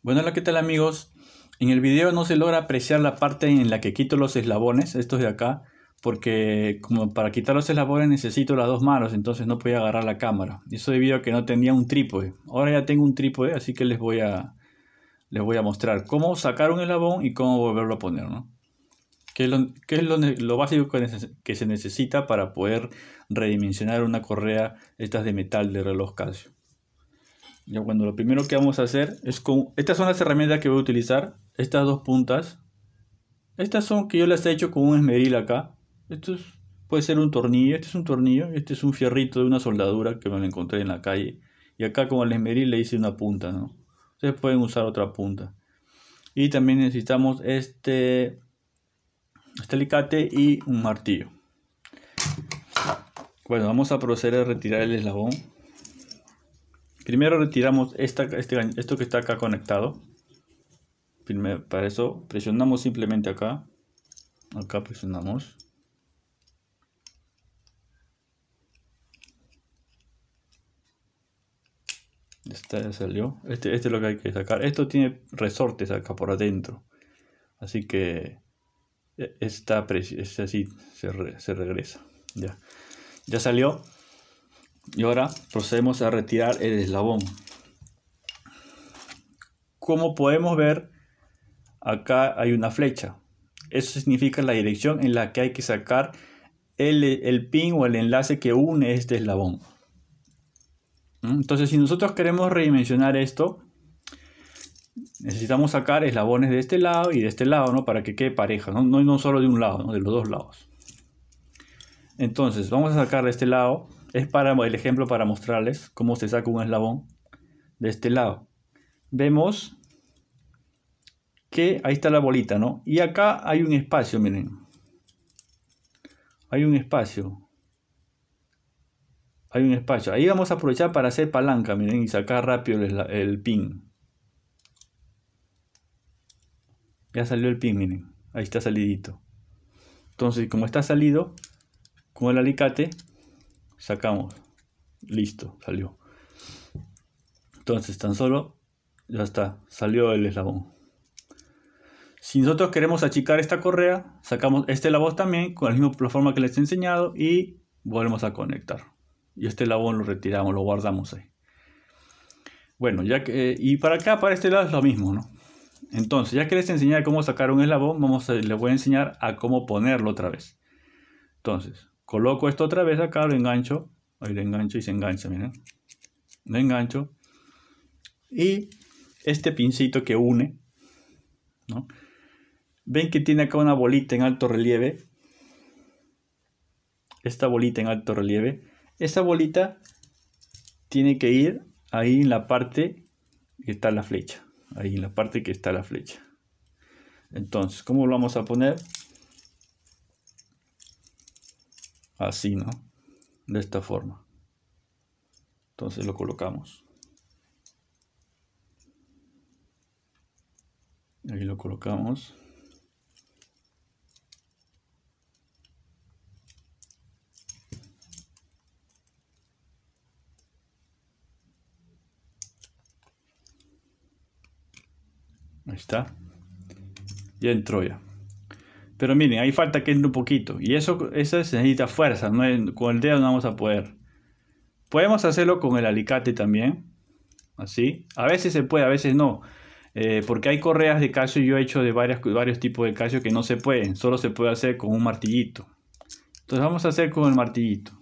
Bueno, hola, ¿qué tal amigos? En el video no se logra apreciar la parte en la que quito los eslabones, estos de acá, porque como para quitar los eslabones necesito las dos manos, entonces no podía agarrar la cámara. Eso debido a que no tenía un trípode. Ahora ya tengo un trípode, así que les voy a, les voy a mostrar cómo sacar un eslabón y cómo volverlo a poner, ¿no? ¿Qué es lo, lo, básico que se necesita para poder redimensionar una correa estas de metal de reloj calcio ya cuando lo primero que vamos a hacer es con... Estas son las herramientas que voy a utilizar. Estas dos puntas. Estas son que yo las he hecho con un esmeril acá. Esto puede ser un tornillo. Este es un tornillo. Este es un fierrito de una soldadura que me lo encontré en la calle. Y acá con el esmeril le hice una punta, Ustedes pueden usar otra punta. Y también necesitamos este, este alicate y un martillo. Bueno, vamos a proceder a retirar el eslabón. Primero retiramos esta, este esto que está acá conectado. para eso presionamos simplemente acá. Acá presionamos. Ya salió. Este, este es lo que hay que sacar. Esto tiene resortes acá por adentro. Así que e-, está es así, se, regresa. Ya. ya salió. Y ahora procedemos a retirar el eslabón. Como podemos ver, acá hay una flecha. Eso significa la dirección en la que hay que sacar el, pin o el enlace que une este eslabón. ¿Mm? Entonces, si nosotros queremos redimensionar esto, necesitamos sacar eslabones de este lado y de este lado, ¿no? Para que quede pareja, no, no, solo de un lado, de los dos lados. Entonces, vamos a sacar de este lado es para el ejemplo para mostrarles cómo se saca un eslabón de este lado. Vemos que ahí está la bolita, ¿no? Y acá hay un espacio, miren. Hay un espacio. Hay un espacio. Ahí vamos a aprovechar para hacer palanca, miren, y sacar rápido el, el pin. Ya salió el pin, miren. Ahí está salidito. Entonces, como está salido, con el alicate sacamos, listo, salió. Entonces tan solo, ya está, salió el eslabón. Si nosotros queremos achicar esta correa, sacamos este eslabón también con la misma forma que les he enseñado y volvemos a conectar. Y este eslabón lo retiramos, lo guardamos ahí. Bueno, ya que, eh, y para acá, para este lado es lo mismo, ¿no? Entonces, ya que les enseñé cómo sacar un eslabón, vamos a, les voy a enseñar a cómo ponerlo otra vez. Entonces, Coloco esto otra vez acá, lo engancho. Ahí lo engancho y se engancha, miren. Lo engancho. Y este pincito que une, ¿no? Ven que tiene acá una bolita en alto relieve. Esta bolita en alto relieve. Esta bolita tiene que ir ahí en la parte que está la flecha. Ahí en la parte que está la flecha. Entonces, ¿cómo lo vamos a poner? así, ¿no? De esta forma. Entonces lo colocamos. Ahí lo colocamos. Ahí está. Ya entró Troya pero miren, ahí falta que entre un poquito. Y eso, eso se necesita fuerza. No con el dedo no vamos a poder. Podemos hacerlo con el alicate también. Así. A veces se puede, a veces no. Eh, porque hay correas de calcio, yo he hecho de varios tipos de calcio que no se pueden. Solo se puede hacer con un martillito. Entonces vamos a hacer con el martillito.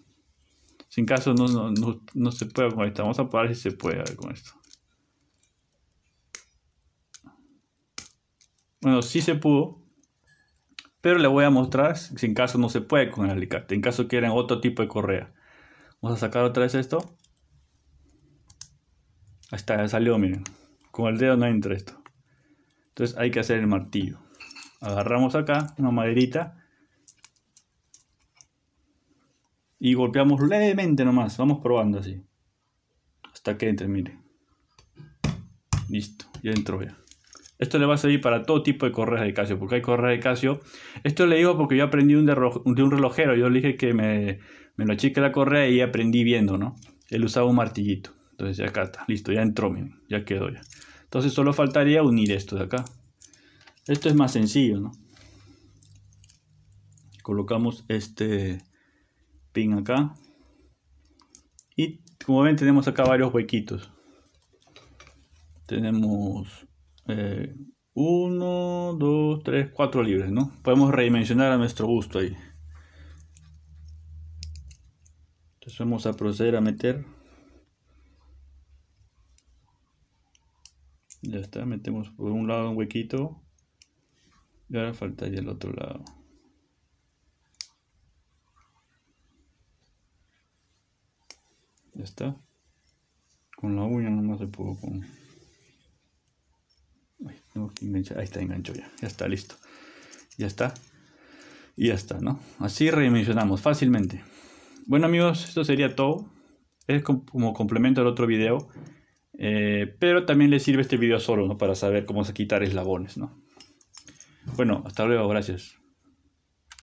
Sin caso no, se puede con esto. Vamos a probar si se puede con esto. Bueno, sí se pudo. Pero le voy a mostrar, si en caso no se puede con el alicate, en caso quieran otro tipo de correa. Vamos a sacar otra vez esto. Ahí está, ya salió, miren. Con el dedo no entra esto. Entonces hay que hacer el martillo. Agarramos acá una maderita. Y golpeamos levemente nomás. Vamos probando así. Hasta que entre, miren. Listo, ya entró ya. Esto le va a servir para todo tipo de correas de Casio, porque hay correas de Casio. Esto le digo porque yo aprendí un de, un relojero. Yo le dije que me, me lo achique la correa y aprendí viendo, ¿no? Él usaba un martillito. Entonces ya acá está, listo, ya entró, ya quedó ya. Entonces solo faltaría unir esto de acá. Esto es más sencillo, ¿no? Colocamos este pin acá. Y como ven tenemos acá varios huequitos. Tenemos 1, 2, 3, 4 libres, ¿no? Podemos redimensionar a nuestro gusto ahí. Entonces vamos a proceder a meter. Ya está, metemos por un lado un huequito. Y ahora falta ya el otro lado. Ya está. Con la uña nomás se pudo con Ahí está, engancho ya. Ya está, listo. Ya está. Y ya está, ¿no? Así redimensionamos fácilmente. Bueno amigos, esto sería todo. Es como complemento al otro video. Eh, pero también les sirve este video solo, ¿no? Para saber cómo se quitar eslabones, ¿no? Bueno, hasta luego, gracias.